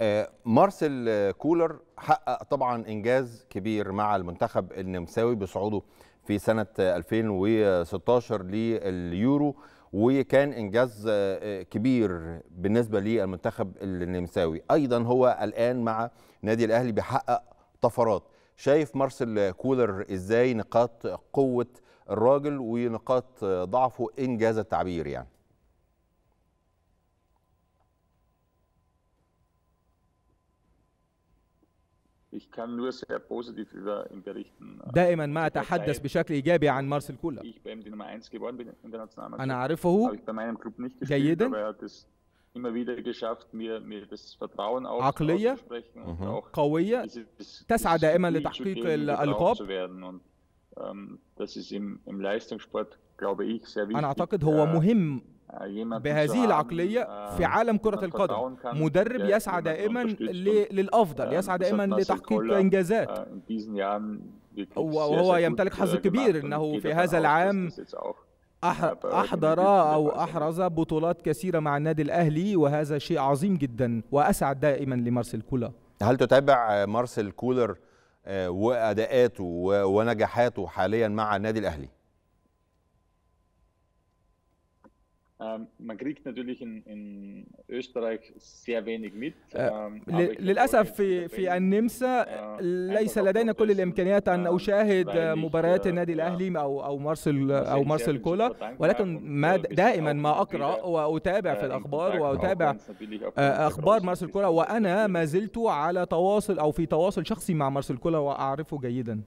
آه، مارسيل كولر حقق طبعا انجاز كبير مع المنتخب النمساوي بصعوده في سنه 2016 لليورو وكان انجاز آه، كبير بالنسبه للمنتخب النمساوي ايضا هو الان مع نادي الاهلي بيحقق طفرات شايف مارسيل كولر ازاي نقاط قوه الراجل ونقاط ضعفه انجاز التعبير يعني Ich kann nur sehr positiv über ihn berichten. دائما ما أتحدث بشكل إيجابي عن مارسيل كولر. Ich bei ihm die Nummer 1 geworden bin international. أنا أعرفه ich bei meinem Club nicht gespielt, جيدا. Aber er hat es immer wieder geschafft, mir, mir das Vertrauen عقلية قوية تسعى دائما لتحقيق الألقاب. Das ist im, im Leistungssport, glaube ich, sehr wichtig. أنا أعتقد هو مهم بهذه العقلية في آه، عالم كرة القدم مدرب آه، يسعى دائما للأفضل يسعى دائما لتحقيق إنجازات آه، وهو يمتلك حظ كبير أنه في هذا العام أحضر أو أحرز بطولات كثيرة مع النادي الأهلي وهذا شيء عظيم جدا وأسعد دائما لمارسيل كولر هل تتابع مارسيل كولر وأداءاته ونجاحاته حاليا مع النادي الأهلي؟ Ähm, man kriegt natürlich in, in, Österreich sehr wenig mit. Äh, ähm, للأسف في في النمسا ليس لدينا كل الإمكانيات أن ähm, أشاهد مباريات äh, النادي الأهلي أو أو مارسل أو مارسل كولا ولكن ما äh, دائما ما أقرأ وأتابع في الأخبار وأتابع آه، أخبار مارسل كولا وأنا ما زلت على تواصل أو في تواصل شخصي مع مارسل كولا وأعرفه جيدا.